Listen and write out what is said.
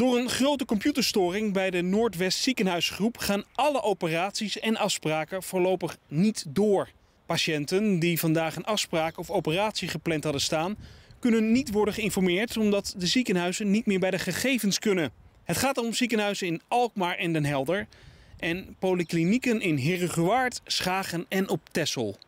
Door een grote computerstoring bij de Noordwest Ziekenhuisgroep gaan alle operaties en afspraken voorlopig niet door. Patiënten die vandaag een afspraak of operatie gepland hadden staan, kunnen niet worden geïnformeerd omdat de ziekenhuizen niet meer bij de gegevens kunnen. Het gaat om ziekenhuizen in Alkmaar en Den Helder en polyklinieken in Herengewaard, Schagen en op Tessel.